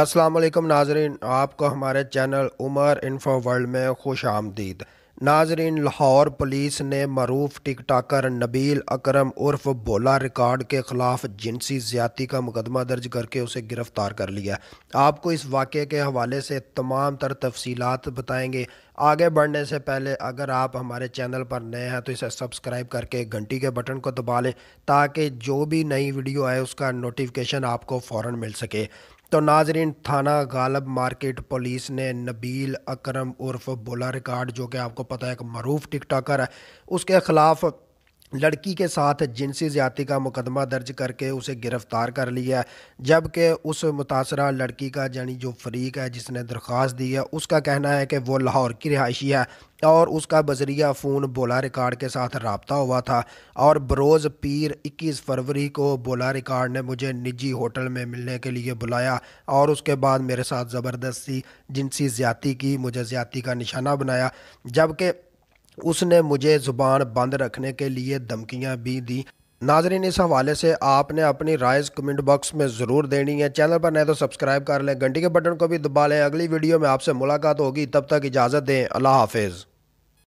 असलम नाजरीन आपको हमारे चैनल उमर इन्फो वर्ल्ड में खुश आमदीद नाजरीन लाहौर पुलिस ने मरूफ टिक टाकर नबील अकरम उर्फ भोला रिकॉर्ड के ख़िलाफ़ जिनसी ज़्यादती का मुकदमा दर्ज करके उसे गिरफ़्तार कर लिया आपको इस वाक़े के हवाले से तमाम तर तफसीलात बताएंगे आगे बढ़ने से पहले अगर आप हमारे चैनल पर नए हैं तो इसे सब्सक्राइब करके घंटी के बटन को दबा लें ताकि जो भी नई वीडियो आए उसका नोटिफिकेशन आपको फ़ौर मिल सके तो नाजरीन थाना गालब मार्केट पुलिस ने नबील अकरम उर्फ बोला रिकार्ड जो कि आपको पता है एक मरूफ टिक है उसके ख़िलाफ़ लड़की के साथ जिनसी ज्यादा का मुकदमा दर्ज करके उसे गिरफ़्तार कर लिया जबकि उस मुतासरा लड़की का यानी जो फरीक है जिसने दरख्वास्त दी है उसका कहना है कि वो लाहौर की रिहायशी है और उसका बजरिया फ़ोन बोला रिकार्ड के साथ रबता हुआ था और बरोज़ पीर 21 फरवरी को बोला रिकार्ड ने मुझे निजी होटल में मिलने के लिए बुलाया और उसके बाद मेरे साथ ज़बरदस्ती जिनसी ज्यादा की मुझे ज्यादा का निशाना बनाया जबकि उसने मुझे ज़ुबान बंद रखने के लिए धमकियाँ भी दी नाजरीन इस हवाले से आपने अपनी राय कमेंट बॉक्स में ज़रूर देनी है चैनल पर नहीं तो सब्सक्राइब कर लें घंटी के बटन को भी दबा लें अगली वीडियो में आपसे मुलाकात होगी तब तक इजाज़त दें अल्लाह हाफिज़